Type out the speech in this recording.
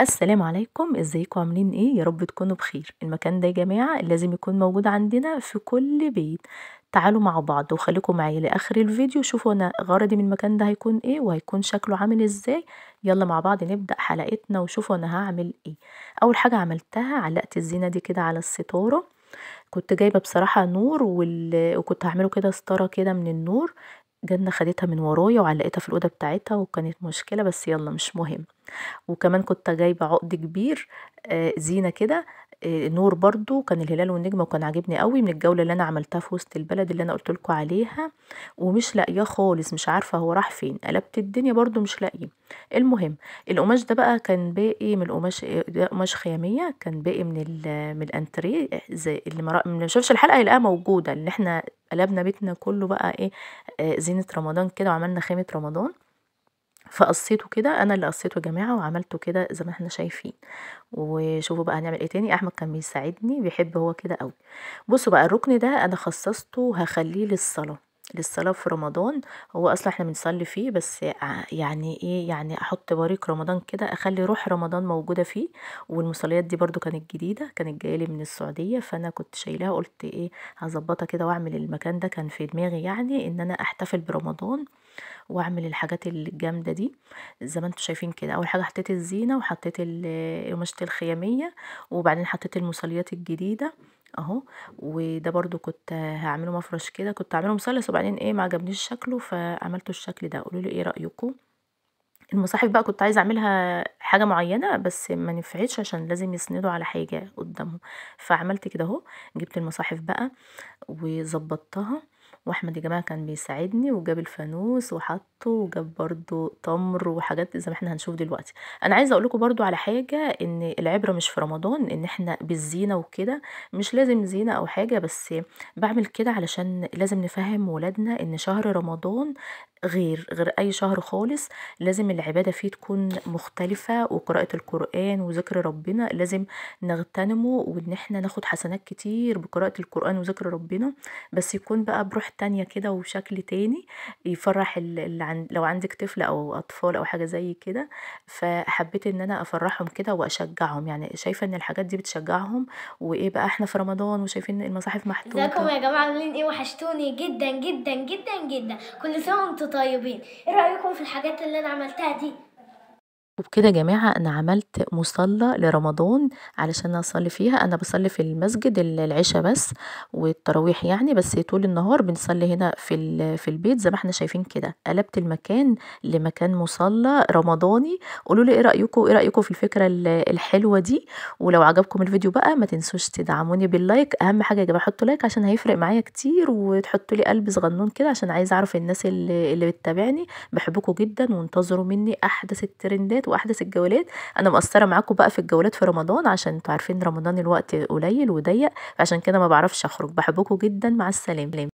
السلام عليكم ازيكم عاملين ايه يا رب تكونوا بخير المكان ده يا جماعه لازم يكون موجود عندنا في كل بيت تعالوا مع بعض وخليكم معايا لاخر الفيديو شوفوا انا غرضي من المكان ده هيكون ايه وهيكون شكله عامل ازاي يلا مع بعض نبدا حلقتنا وشوفوا انا هعمل ايه اول حاجه عملتها علقت الزينه دي كده على الستاره كنت جايبه بصراحه نور وال... وكنت هعمله كده ستاره كده من النور جنة خدتها من ورايا وعلقتها في الأوضة بتاعتها وكانت مشكلة بس يلا مش مهم وكمان كنت جايبة عقد كبير آه، زينة كده آه، نور برضو كان الهلال والنجمة وكان عاجبني قوي من الجولة اللي انا عملتها في وسط البلد اللي انا قلت لكم عليها ومش لاقياه خالص مش عارفة هو راح فين قلبت الدنيا برضو مش لاقيه المهم القماش ده بقى كان باقي من القماش آه، ده قماش خيامية كان باقي من من الانتريه زي اللي ما شافش الحلقة يلاقيها موجودة اللي احنا قلبنا بيتنا كله بقى ايه آه، زينة رمضان كده وعملنا خيمة رمضان فقصيته كده انا اللي قصيته يا جماعه وعملته كده زي ما احنا شايفين وشوفوا بقى هنعمل ايه تاني احمد كان بيساعدني بيحب هو كده قوي بصوا بقى الركن ده انا خصصته هخليه للصلاه للصلاة في رمضان هو أصلا احنا بنصلي فيه بس يعني ايه يعني أحط بريق رمضان كده أخلي روح رمضان موجودة فيه والمصليات دي برضو كانت جديدة كانت جايالي من السعودية فأنا كنت شايلاها قلت ايه هظبطها كده وأعمل المكان ده كان في دماغي يعني إن أنا أحتفل برمضان واعمل الحاجات الجامده دي زي ما انتم شايفين كده اول حاجه حطيت الزينه وحطيت قماشه الخياميه وبعدين حطيت المصليات الجديده اهو وده برضو كنت هعمله مفرش كده كنت هعمله مثلث وبعدين ايه ما عجبنيش شكله فعملته الشكل ده قولوا لي ايه رايكم المصاحف بقى كنت عايزه اعملها حاجه معينه بس ما نفعتش عشان لازم يسندوا على حاجه قدامهم فعملت كده اهو جبت المصاحف بقى وظبطتها واحمد يا جماعه كان بيساعدني وجاب الفانوس وحطه وجاب برضو تمر وحاجات زي ما احنا هنشوف دلوقتي انا عايزه اقول لكم برضو على حاجه ان العبره مش في رمضان ان احنا بالزينه وكده مش لازم زينه او حاجه بس بعمل كده علشان لازم نفهم ولادنا ان شهر رمضان غير غير أي شهر خالص لازم العبادة فيه تكون مختلفة وقراءة القرآن وذكر ربنا لازم نغتنمه وإن احنا ناخد حسنات كتير بقراءة القرآن وذكر ربنا بس يكون بقى بروح تانية كده وشكل تاني يفرح اللي لو عندك طفل أو أطفال أو حاجة زي كده فحبيت إن أنا أفرحهم كده وأشجعهم يعني شايفة إن الحاجات دي بتشجعهم وإيه بقى احنا في رمضان وشايفين المصاحف محتومة ازيكم يا جماعة عاملين إيه وحشتوني جدا جدا جدا جدا كل سنة وأنتم طيبين ايه رايكم في الحاجات اللي انا عملتها دي وبكده يا جماعة أنا عملت مصلى لرمضان علشان أصلي فيها أنا بصلي في المسجد العشاء بس والتراويح يعني بس طول النهار بنصلي هنا في في البيت زي ما احنا شايفين كده قلبت المكان لمكان مصلى رمضاني قولوا لي ايه رأيكم وايه رأيكم في الفكرة الحلوة دي ولو عجبكم الفيديو بقى ما تنسوش تدعموني باللايك أهم حاجة يا جماعة حطوا لايك عشان هيفرق معايا كتير وتحطوا لي قلب صغنون كده عشان عايز أعرف الناس اللي, اللي بتتابعني بحبكم جدا وانتظروا مني أحدث الترندات الجولات واحدث الجولات انا مقصره معاكم بقى في الجولات في رمضان عشان انتوا عارفين رمضان الوقت قليل وضيق فعشان كده ما بعرفش اخرج بحبكم جدا مع السلامه